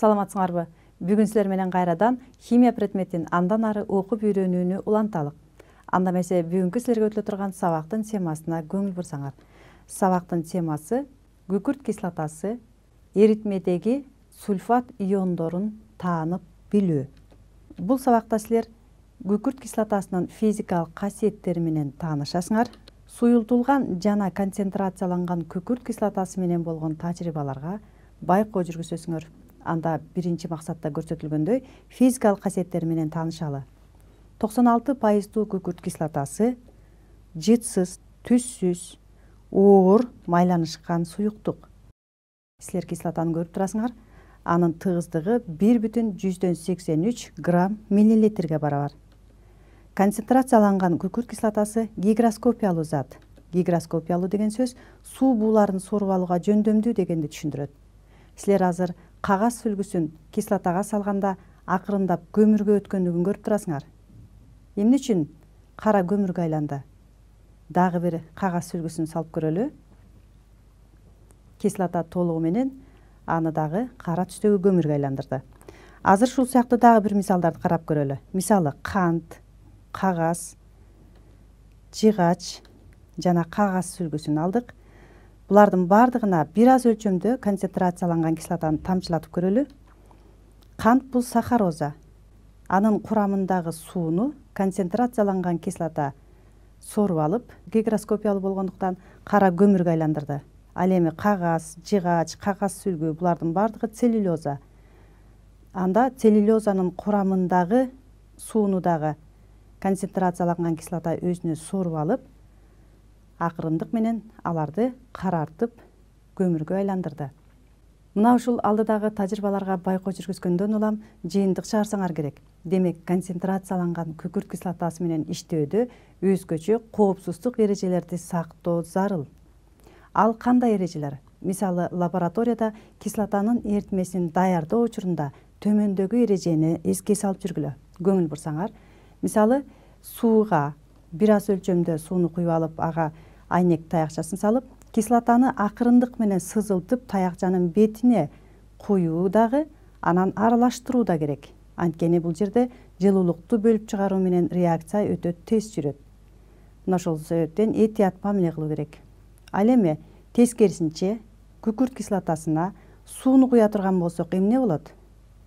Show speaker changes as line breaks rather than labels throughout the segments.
саламатсыңарбы бүгүн силер менен қайрадан химия предметин андан ары окуп үйрөнүүнү уланталык анда эмесе бүгүнкү силерге өтүлө турган сабактын темасына көңүл бурсаңар сабактын темасы күкүрт кислотасы эритмедеги сульфат иондорун таанып билүү Бұл сабакта силер күкүрт кислотасынын физикалык касиеттери менен таанышасыңар суюлтулган жана концентрацияланган күкүрт кислотасы менен болгон тажрыйбаларга байкоо жүргүзөсүңөр анда биринчи максатта көрсөтүлгөндөй физикалык касиеттери менен таанышалы токсон алты пайыздуу күкүрт кислотасы жытсыз түссүз оор майланышкан суюктук силер кислотаны көрүп турасыңар анын тыгыздыгы бир бүтүн жүздөн сексен үч грамм миллилитрге барабар концентрацияланган күкүрт кислотасы гигроскопиялуу зат гигроскопиялуу деген сөз суу буларын сорып алууга жөндөмдүү дегенди түшүндүрөт силер азыр қағас сүлгүсүн кислотага салғанда акырындап көмүргө өткөндүгүн көрүп турасыңар эмне үчүн қара көмүргө айланды Дағы бир кагаз сүлгісін салып көрөлү кислота толугу менен аны дагы кара түстөгү көмүргө айландырды азыр ушул сыяктуу дагы бир мисалдарды қарап көрөлү мисалы кант кагаз жыгач жана кагаз сүлгүсүн алдык бұлардың бардығына біраз өлшемді концентрацияланған кислотаны тамшылатып көрөлү Қант бұл сахароза аның құрамындағы суыны концентрацияланған кислота сору алып гигроскопиялы болғандықтан қара көмүргө айландырды ал эми кагаз жыгач кагаз сүлгү Бұлардың баардыгы целлюлоза анда целлюлозаның құрамындағы сууну концентрацияланған кислота өзүнө соруп алып ақырындық менен аларды карартып көмірге айландырды мына ушул алдыдагы тажрыйбаларга байкоо жүргүзгөндөн улам жыйынтык чыгарсаңар керек демек концентрацияланган күкүрт кислотасы менен иштөөдө өзгөчө коопсуздук эрежелерди сактоо зарыл ал кандай эрежелер мисалы лабораторияда кислотанын эритмесин даярдоо учурунда төмөндөгү эрежени эске салып жүргүлө көңүл бурсаңар мисалы сууга бир аз өлчөмдө сууну куюп алып ага айнек таяқшасын салып кислотаны ақырындық менен сызылтып таяқшаның бетіне куюу дагы анан аралаштыруу да керек анткени бул жерде жылуулукту бөлүп чыгаруу менен реакция өтө тез жүрөт мына ошол себептен этият мамиле кылуу керек ал эми тескерисинче күкүрт кислотасына сууну куя турган болсок эмне болот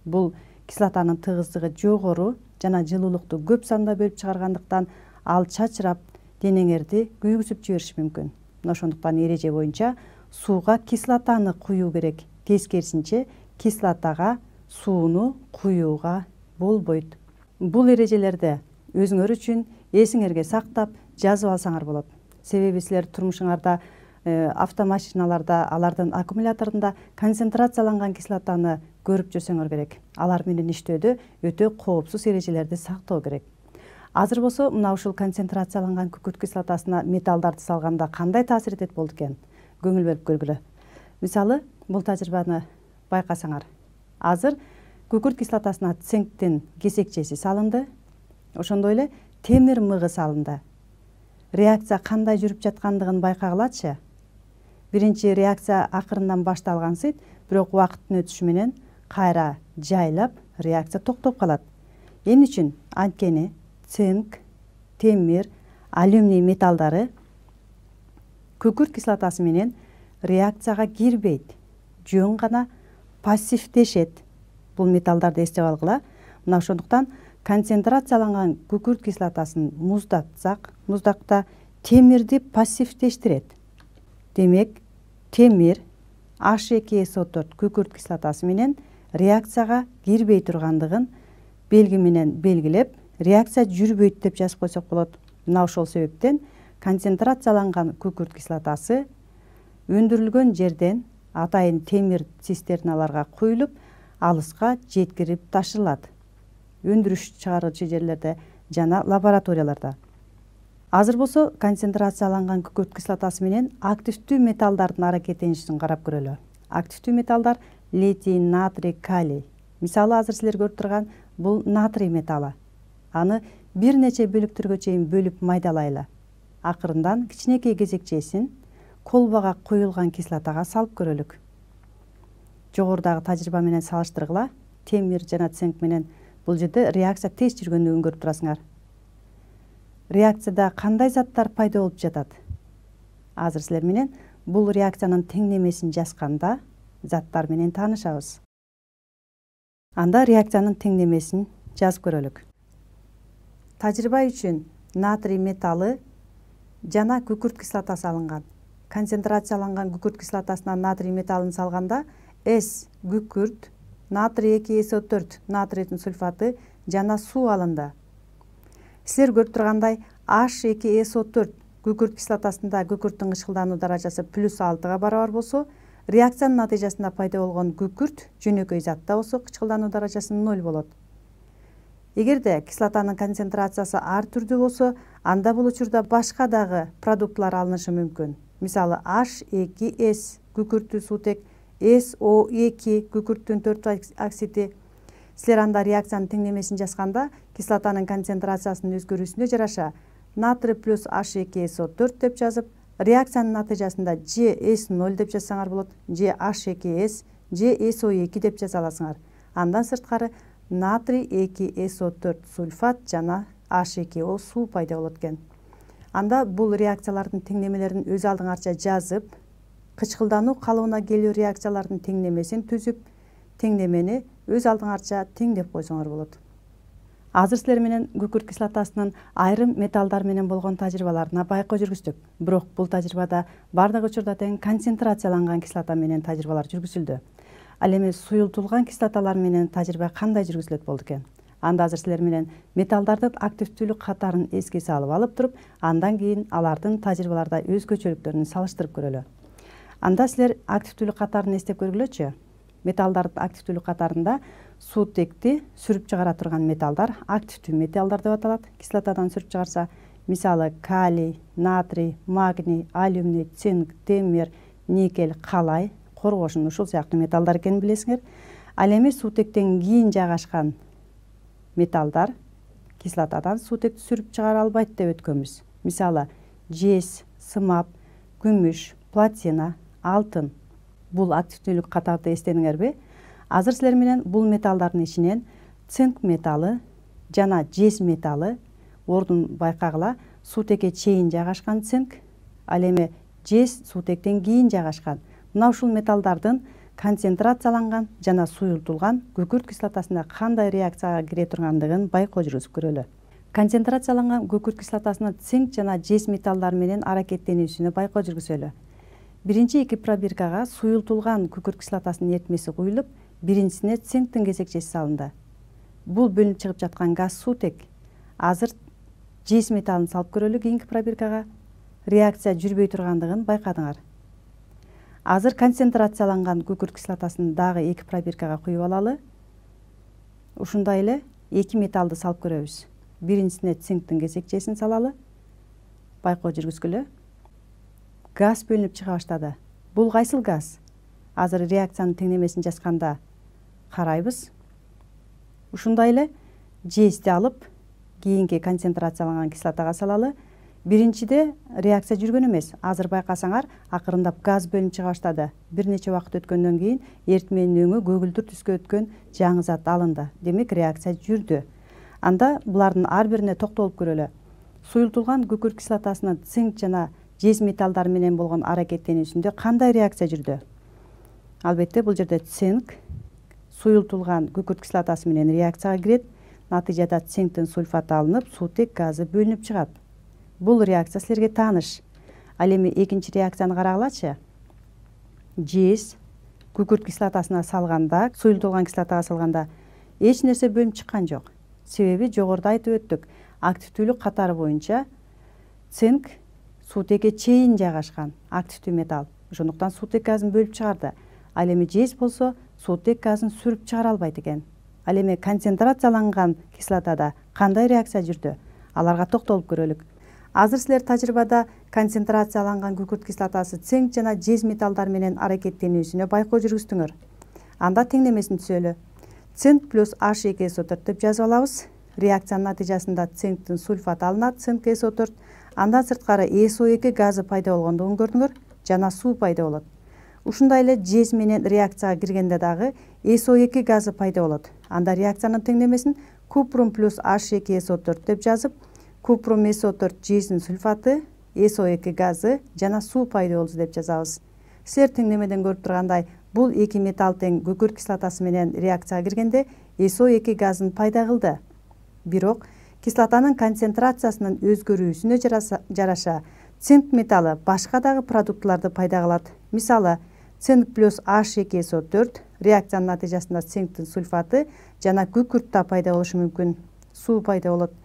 бул кислотанын тыгыздыгы жогору жана жылуулукту көп санда бөлүп чыгаргандыктан ал чачырап денеңерди күйгүзүп жибериши мүмкүн мына ошондуктан эреже боюнча сууга кислотаны куюу керек тескерисинче кислотага сууну куюуга болбойт бул эрежелерди өзүңөр үчүн эсиңерге сактап жазып алсаңар болот себеби силер турмушуңарда э, автомашиналарда алардын аккумуляторунда концентрацияланган кислотаны көрүп жүрсөңөр керек алар менен иштөөдө өтө коопсуз эрежелерди сактоо керек азыр болсо мына ушул концентрацияланган күкүрт кислотасына металлдарды салганда кандай таасир этет болду экен көңүл бөлүп көргүлө мисалы бул тажрыйбаны байкасаңар азыр күкүрт кислотасына цинктин кесекчеси салынды ошондой эле темир мыгы салынды реакция кандай жүрүп жаткандыгын байкагылачы биринчи реакция акырындан башталгансыйт бирок убакыттын өтүшү менен кайра жайлап реакция токтоп калат эмне үчүн анткени цинк темір алюминий металдары күкірт кислотасы менен реакцияға кирбейт жөн гана пассивдешет бұл металдарды эстеп алгыла мына ошондуктан концентрацияланган күкүрт кислотасын муздатсак муздакта темирди пассивдештирет демек темир h эки so төрт күкүрт кислотасы менен реакцияга кирбей тургандыгын белги менен белгилеп реакция жүрбөйт деп жазып койсок болот мына ошол себептен концентрацияланган күкүрт кислотасы өндүрүлгөн жерден атайын темир цистерналарга куюлуп алыска жеткирип ташылат өндүрүш чыгаруучу жерлерде жана лабораторияларда азыр болсо концентрацияланган күкүрт кислотасы менен активдүү металлдардын аракеттенишин карап көрөлү активдүү металлдар литий натрий калий мисалы азыр силер көрүп турган бул натрий металлы аны бир нече бөлүктөргө чейин бөлүп майдалайлы акырындан кичинекей кезекчесин колбага куюлган кислотага салып көрөлүк жогорудагы тажрыйба менен салыштыргыла темир жана цинк менен бул жерде реакция тез жүргөндүгүн көрүп турасыңар реакцияда кандай заттар пайда болуп жатат азыр силер менен бул реакциянын теңдемесин жазганда заттар менен таанышабыз анда реакциянын теңдемесин жазып көрөлүк тажрыйба үчүн натрий металлы жана күкүрт кислотасы алынган концентрацияланган күкүрт кислотасына натрий металлын салганда с күкүрт натрий эки со төрт натрийдин сульфаты жана суу алынды силер көрүп тургандай аш эки со төрт күкүрт кислотасында күкүрттүн кычкылдануу даражасы плюс алтыга барабар болсо реакциянын натыйжасында пайда болгон күкүрт жөнөкөй затта болсо кычкылдануу даражасы ноль болот эгерде кислотанын концентрациясы ар түрдүү болсо анда бул учурда башка дагы продуктылар алынышы мүмкүн мисалы аш эки e с күкүрттүү суутек с о эки e күкүрттүн төрт оксиди силер анда реакциянын теңдемесин жазганда кислотанын концентрациясынын өзгөрүүсүнө жараша натрий плюс аш эки со төрт деп жазып реакциянын натыйжасында же с ноль деп жазсаңар болот же аш эки с же со эки деп жаза аласыңар андан сырткары натрий эки со төрт сульфат жана аш эки о суу пайда болот экен анда бул реакциялардын теңнемелерин өз алдыңарча жазып кычкылдануу калыбына келүү реакциялардын теңдемесин түзүп теңдемени өз алдыңарча теңдеп койсоңор болот азыр силер менен күкүрт кислотасынын айрым металлдар менен болгон тажрыйбаларына байкоо жүргүздүк бирок бул тажрыйбада баардык учурда тең концентрацияланган кислота менен тажрыйбалар жүргүзүлдү ал эми суюлтулган кислоталар менен тажрыйба кандай жүргүзүлөт болду экен анда азыр силер менен металлдардын активдүүлүк катарын эске салып алып туруп андан кийин алардын тажрыйбаларда өзгөчөлүктөрүн салыштырып көрөлү анда силер активдүүлүк катарын эстеп көргүлөчү металлдардын активдүүлүк катарында суутекти сүрүп чыгара турган металлдар активдүү металлдар деп аталат кислотадан сүрүп чыгарса мисалы калий натрий магний алюминий цинк темир никель калай коргошун ушул сыяктуу металлдар экенин билесиңер ал эми суутектен кийин жайгашкан кислатадан кислотадан суутекти сүрүп чыгара албайт деп өткөнбүз мисалы жез сымап күмүш платина алтын бул активдүүлүк катарды эстедиңерби азыр силер менен бул металлдардын ичинен цинк металлы жана жез металы, ордун байқағыла суутекке чейин жайгашкан цинк ал эми жез суутектен кийин жайгашкан мына ушул металлдардын концентрацияланган жана суюлтулган күкүрт кислотасына кандай реакцияга кире тургандыгын байкоо жүргүзүп көрөлү концентрацияланган күкүрт кислотасына цинк жана жез металлдар менен аракеттенүүсүнө байкоо жүргүзөлү биринчи эки пробиркага суюлтулган күкүрт кислотасынын эритмеси куюлуп биринчисине цинктин кесекчеси салынды бул бөлүнүп чыгып жаткан газ суутек азыр жез металлын салып көрөлү кийинки пробиркага реакция жүрбөй тургандыгын байкадыңар азыр концентрацияланган күкүрт кислотасын дағы екі пробиркага куюп алалы ушундай эле эки металлды салып көрөбүз биринчисине цинктин кесекчесин салалы байкоо жүргүзгүлө газ бөлүнүп чыга баштады бул кайсыл газ азыр реакциянын теңдемесин жазганда карайбыз ушундай эле жезди алып кийинки концентрацияланган кислотага салалы биринчиде реакция жүргөн эмес азыр байкасаңар акырындап газ бөлүнүп чыга баштады бир нече убакыт өткөндөн кийин эритменин өңү көгүлдүр түскө өткөн жаңы зат алынды демек реакция жүрдү анда булардын ар бирине токтолуп көрөлү суюлтулган күкүрт кислотасынын цинк жана жез металлдар менен болгон аракеттенүүсүндө кандай реакция жүрдү албетте бул жерде цинк суюлтулган күкүрт кислотасы менен реакцияга кирет натыйжада цинктин сульфаты алынып суутек газы бөлүнүп чыгат бұл реакция сілерге таныш ал эми экинчи реакцияны карагылачы жез күкүрт кислотасына салганда суюлтулган кислотага салганда эч нерсе бөлүнүп чыккан жок себеби жогоруда айтып өттүк активдүүлүк катары боюнча цинк суутекке чейин жайгашкан активдүү металл ошондуктан суутек газын бөлүп чыгарды ал эми жез болсо суутек газын сүрүп чыгара албайт экен ал эми концентрацияланган кислотада кандай реакция жүрдү аларга токтолуп көрөлүк азыр силер тажрыйбада концентрацияланган күкүрт кислотасы цинк жана жез металлдар менен аракеттенүүсүнө байкоо жүргүздүңөр анда теңдемесин түзөлү цинк плюс h эки со төрт деп жазып алабыз реакциянын натыйжасында цинктин сульфаты алынат цинк со төрт андан сырткары со эки газы пайда болгондугун көрдүңөр жана суу пайда болот ушундай эле жез менен реакцияга киргенде дагы со эки газы пайда болот анда реакциянын теңдемесин купрум плюс h эки со төрт деп жазып купрум со4 сульфаты со эки газы жана суу пайда болду деп жазабыз силер теңдемеден көрүп тургандай бул эки металл тең күкүрт кислотасы менен реакцияга киргенде со эки газын пайда кылды бирок кислотанын концентрациясынын өзгөрүүсүнө жараша цинк металлы башка дагы продуктларды пайда кылат мисалы цинк плюс h эки со төрт реакциянын натыйжасында цинктин сульфаты жана күкүрт да пайда болушу мүмкүн суу пайда болот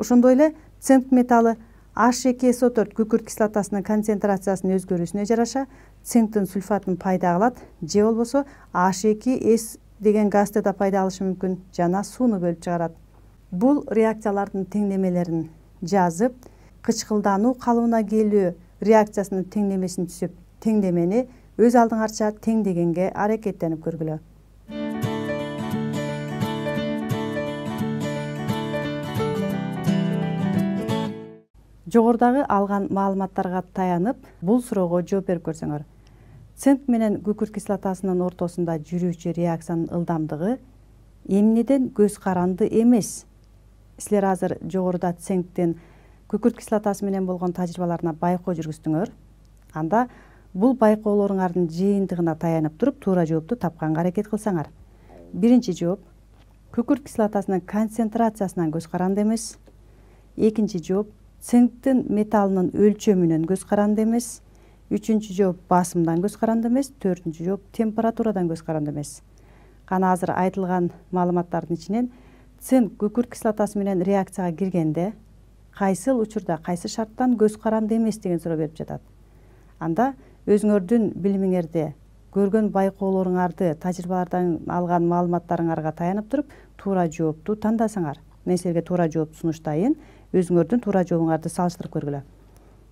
ошондой эле цинк металлы h эки со 4 күкүрт кислотасынын концентрациясынын өзгөрүүсүнө жараша цинктин сульфатын пайда кылат же болбосо h эки с деген газды да пайда алышы мүмкүн жана сууну бөлүп чыгарат бул реакциялардын теңдемелерин жазып кычкылдануу калыбына келүү реакциясынын теңдемесин түзүп теңдемени өз алдыңарча теңдегенге аракеттенип көргүлө жогорудагы алган маалыматтарга таянып бул суроого жооп берип көрсөңөр цинк менен күкүрт кислотасынын ортосунда жүрүүчү реакциянын ылдамдыгы эмнеден көз каранды эмес силер азыр жогоруда цинктин күкүрт кислотасы менен болгон тажрыйбаларына байкоо жүргүздүңөр анда бул байкоолоруңардын жыйынтыгына таянып туруп туура жоопту тапканга аракет кылсаңар биринчи жооп күкүрт кислотасынын концентрациясынан көз каранды эмес экинчи жооп цинктин металлынын өлчөмүнөн көз каранды эмес үчүнчү жооп басымдан көз каранды эмес төртүнчү жооп температурадан көз каранды эмес ана азыр айтылган маалыматтардын ичинен цинк күкүрт кислотасы менен реакцияга киргенде кайсыл учурда кайсы шарттан көз каранды эмес деген суроо берип жатат анда өзүңөрдүн билимиңерде көргөн байкоолоруңарды тажрыйбалардан алган маалыматтарыңарга таянып туруп туура жоопту тандасаңар мен силерге туура жоопту сунуштайын өзүңөрдүн туура жообуңарды салыштырып көргүлө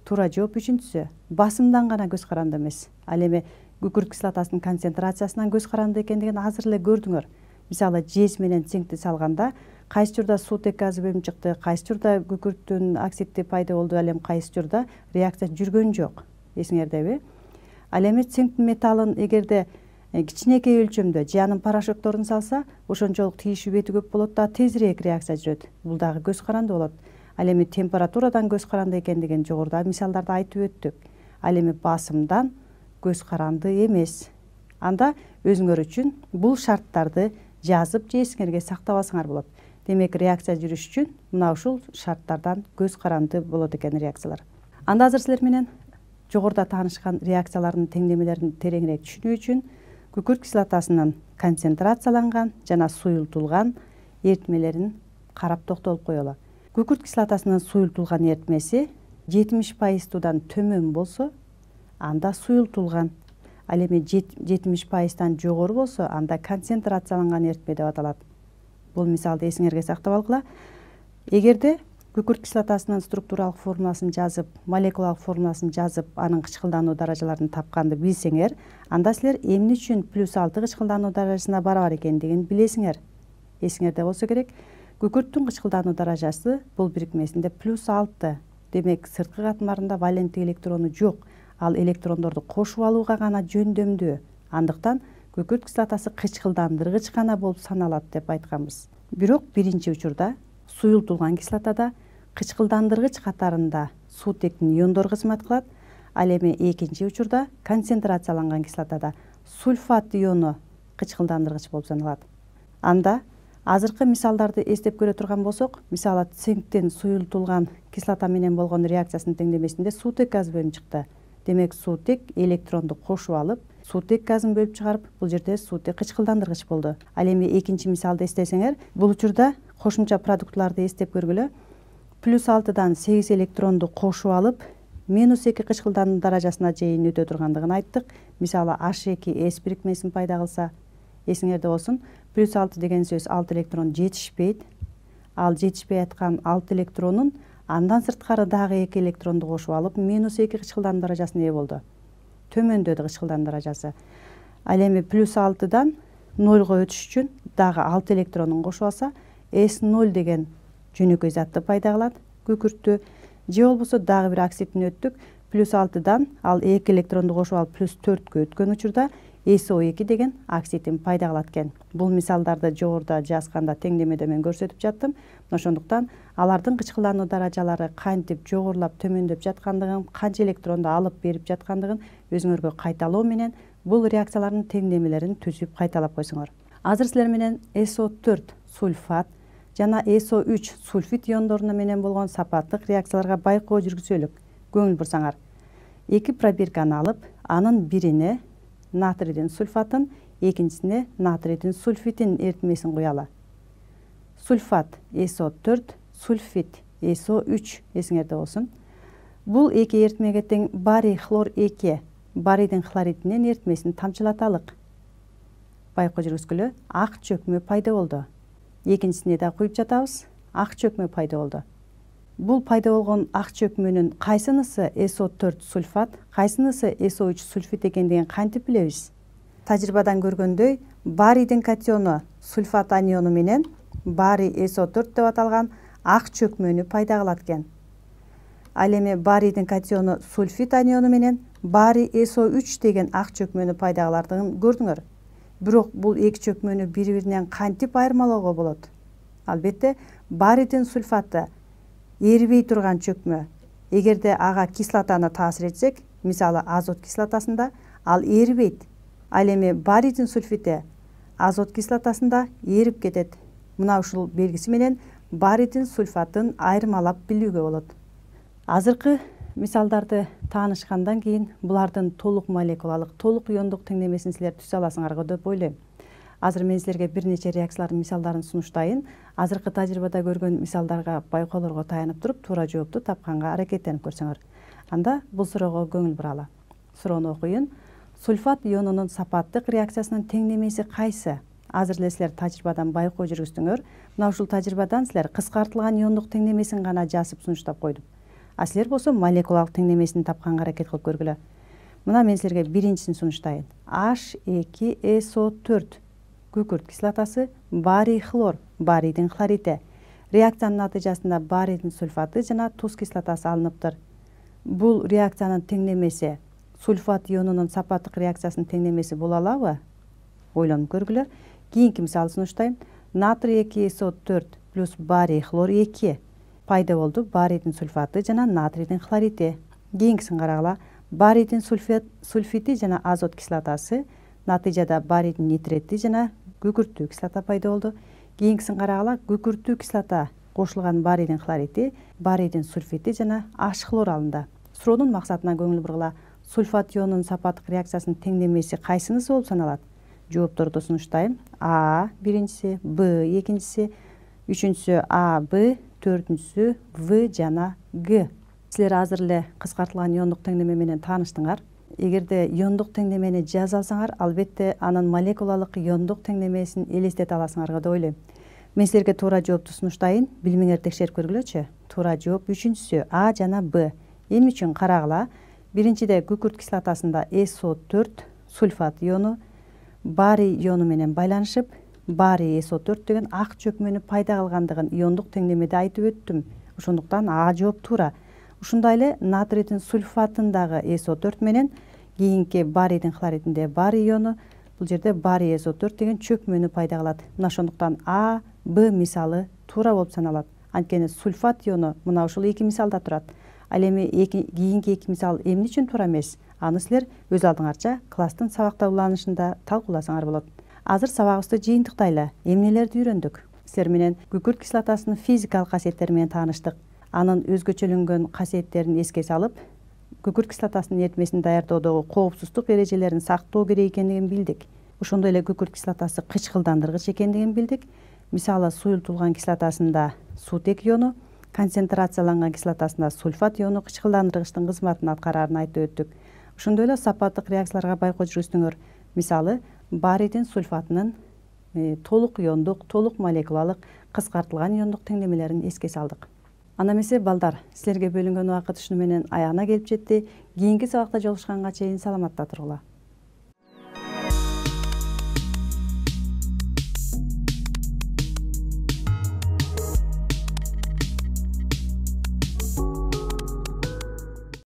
туура жооп үчүнчүсү басымдан гана көз каранды эмес ал эми күкүрт кислотасынын концентрациясынан көз каранды экендигин азыр эле көрдүңөр мисалы жез менен цинкти салганда кайсы учурда сутек газы бөлүнүп чыкты кайсы учурда күкүрттүн оксиди пайда болду ал эми кайсы учурда реакция жүргөн жок эсиңердеби ал эми цинктин металлын эгерде кичинекей өлчөмдө же анын порошокторун салса ошончолук тийишүү бети көп болот дагы тезирээк реакция жүрөт бул дагы көз каранды болот ал эми температурадан көз каранды экен деген жогоруда мисалдарда айтып өттүк ал эми басымдан көз каранды эмес анда өзүңөр үчүн бул шарттарды жазып же эсиңерге сактабасаңар болот демек реакция жүрүш үчүн мына ушул шарттардан көз каранды болот экен реакциялар анда азыр силер менен жогоруда таанышкан реакциялардын теңдемелерин тереңирээк түшүнүү үчүн күкүрт кислотасынын концентрацияланган жана суюлтулган эритмелерин карап токтолуп коелу күкірт кислотасынан сұйылтылған эритмеси 70 тұдан төмен болса анда сұйылтылған ал эми жетимиш пайыздан жогору болсо анда концентрацияланган эритме деп аталат бул мисалды эсиңерге сактап алгыла эгерде күкүрт кислотасынын структуралык формуласын жазып молекулалык формуласын жазып анын кычкылдануу даражаларын тапканды билсеңер анда силер эмне үчүн плюс алты кычкылдануу даражасына барабар экендигин билесиңер эсиңерде болсо керек күкүрттүн кычкылдануу даражасы бул бирикмесинде плюс алты демек сырткы катмарында валенттик электрону жок ал электрондорду кошуп алууга гана жөндөмдүү андыктан күкүрт кислотасы кычкылдандыргыч гана болуп саналат деп айтканбыз бирок биринчи учурда суюлтулган кислотада кычкылдандыргыч катарында суутектин иондор кызмат кылат ал эми экинчи учурда концентрацияланган кислотада сульфат иону кычкылдандыргыч болуп саналат анда азыркы мисалдарды эстеп көрө турган болсок мисалы цинктин суюлтулган кислота менен болгон реакциясынын теңдемесинде суутек газ бөлүнүп чыкты демек суутек электронду кошуп алып суутек газын бөлүп чыгарып бул жерде суутек кычкылдандыргыч болду ал эми экинчи мисалды эстесеңер бул учурда кошумча продуктларды эстеп көргүлө плюс алтыдан сегиз электронду кошуп алып минус эки кычкылдануу даражасына чейин өтө тургандыгын айттык мисалы h эки с бирикмесин пайда кылса эсиңерде болсун плюс алты деген сөз алты электрон жетишпейт ал жетишпей аткан алты электронун андан сырткары дагы эки электронду кошуп алып минус эки кычкылдануу даражасына ээ болду төмөндөдү кычкылдануу даражасы ал эми плюс алтыдан нолго өтүш үчүн дагы алты электронун кошуп алса с ноль деген жөнөкөй затты пайда кылат күкүрттү же болбосо дагы бир оксидтин өттүк плюс алтыдан ал эки электронду кошуп алып плюс төрткө өткөн учурда о эки деген оксидин пайда кылат экен бул мисалдарды жогоруда жазганда теңдемеде мен көрсөтүп жаттым ошондуктан алардын кычкылануу даражалары кантип жогорулап төмөндөп жаткандыгын канча электронду алып берип жаткандыгын өзүңөргө кайталоо менен бул реакциялардын теңдемелерин түзүп кайталап койсоңор азыр силер менен со төрт сульфат жана со үч сульфит иондоруна менен болгон сапаттык реакцияларга байкоо жүргүзөлүк көңүл бурсаңар эки пробирканы алып анын бирине Натриден сульфатын екіншісіне натриден сульфитин ерітмесін құялы. сульфат со СО4, сульфит со СО3 есіңерді болсын бұл екі ерітмеге тең барий хлор екі барийдің хлоридінен ерітмесін тамшылаталық байқо жүргізгілі ақ чөкмө пайда болды екіншісіне де құйып жатабыз ақ чөкмө пайда олды бұл пайда болған ақчөп менен қайсынысы со төрт сульфат қайсынысы со үч сульфит екендігін кантип билебиз тажрыйбадан көргөндөй барийдин катиону сульфат аниону менен барий со төрт деп аталган ак чөкмөнү пайда кылат экен ал эми барийдин катиону сульфит аниону менен барий со үч деген ак чөкмөнү пайда кылардыгын көрдүңөр бирок бул эки чөкмөнү бири биринен кантип айырмалоого болот албетте барийдин сульфаты ербей тұрған чөкмө де аға кислотаны таасир етсек, мисалы азот кислотасында ал ербейт ал эми баридин сульфити азот кислотасында еріп кетет мына ушул белгиси менен барийдин сульфатын айырмалап билүүгө болот азыркы мисалдарды таанышкандан кийин булардын толук молекулалык толук иондук теңдемесин силер түзө аласыңар деп ойлойм азыр мен силерге бир нече реакциялардын мисалдарын сунуштайын азыркы тажрыйбада көргөн мисалдарга байкоолорго таянып туруп туура жоопту тапканга аракеттенип көрсөңөр анда бул суроого көңүл буралы суроону окуйюн сульфат ионунун сапаттык реакциясынын теңдемеси кайсы азыр эле силер тажрыйбадан байкоо жүргүздүңөр мына ушул тажрыйбадан силер кыскартылган иондук теңдемесин гана жазып сунуштап койдум а силер болсо молекулалык теңдемесин тапканга аракет кылып көргүлө мына мен силерге биринчисин сунуштайын h эки e со e төрт күкірт кислотасы барий хлор барийдің хлориті реакцияның натыйжасында барийдің сульфаты жана тұз кислотасы алыныптыр бұл реакцияның теңдемесі сульфат ионунун сапаттык реакциясынын теңдемеси боло алабы ойлонуп көргүлө кийинки мисалды сунуштайм натрий эки со төрт плюс барий хлор эки пайда болду барийдин сульфаты жана натрийдин хлорити кийинкисин карагыла барийдин сульфит сульфити жана азот кислотасы натыйжада барийдин нитрети жана күкүрттүү кислота пайда болду кийинкисин карагыла күкүрттүү кислота кошулган барийдин хлориди барийдин сульфити жана аш хлор алынды суроонун максатына көңүл бургула сульфат ионунун сапаттык реакциясынын теңдемеси кайсынысы болуп саналат жоопторду сунуштайм а биринчиси б экинчиси үчүнчүсү а б төртүнчүсү в жана г силер азыр эле кыскартылган иондук теңдеме менен тааныштыңар эгерде иондук теңдемени жаза алсаңар албетте анын молекулалык иондук теңдемесин элестете аласыңар го деп ойлойм мен силерге туура жоопту сунуштайын әртекшер текшерип көргүлөчү туура жооп үчүнчүсү а жана б эмне үчүн карагыла биринчиде күкүрт кислотасында со төрт сульфат иону барий иону менен байланышып барий со 4 деген ак чөкмөнү пайда кылгандыгын иондук теңдемеде айтып өттүм ошондуктан а жооп туура ушундай эле натрийдин сульфатындагы со төрт менен кийинки барийдин хлоридинде барий иону бул жерде барий со төрт деген чөкмөнү пайда кылат мына ошондуктан а б мисалы туура болуп саналат анткени сульфат иону мына ушул эки мисалда турат ал эми кийинки эки мисал эмне үчүн туура эмес аны силер өз алдыңарча класстын сабакта уланышында талкууласаңар болот азыр сабагыбызды жыйынтыктайлы эмнелерди үйрөндүк силер менен күкүрт кислотасынын физикалык касиеттери менен тааныштык анын өзгөчөлөнгөн касиеттерин эске салып күкүрт кислотасынын эритмесин даярдоодогу коопсуздук эрежелерин сактоо керек экендигин билдик ошондой эле күкүрт кислотасы кычкылдандыргыч экендигин билдик мисалы суюлтулган кислотасында сутек иону концентрацияланган кислотасында сульфат иону кычкылдандыргычтын кызматын аткараарын айтып өттүк ошондой эле сапаттык реакцияларга байкоо жүргүздүңөр мисалы баритин сульфатынын э, толук иондук толук молекулалык кыскартылган иондук теңдемелерин эске салдык анда балдар сілерге бөлінген уақыт ушуну менен келіп келип жетти кийинки сабакта жолугушканга чейин саламатта тургула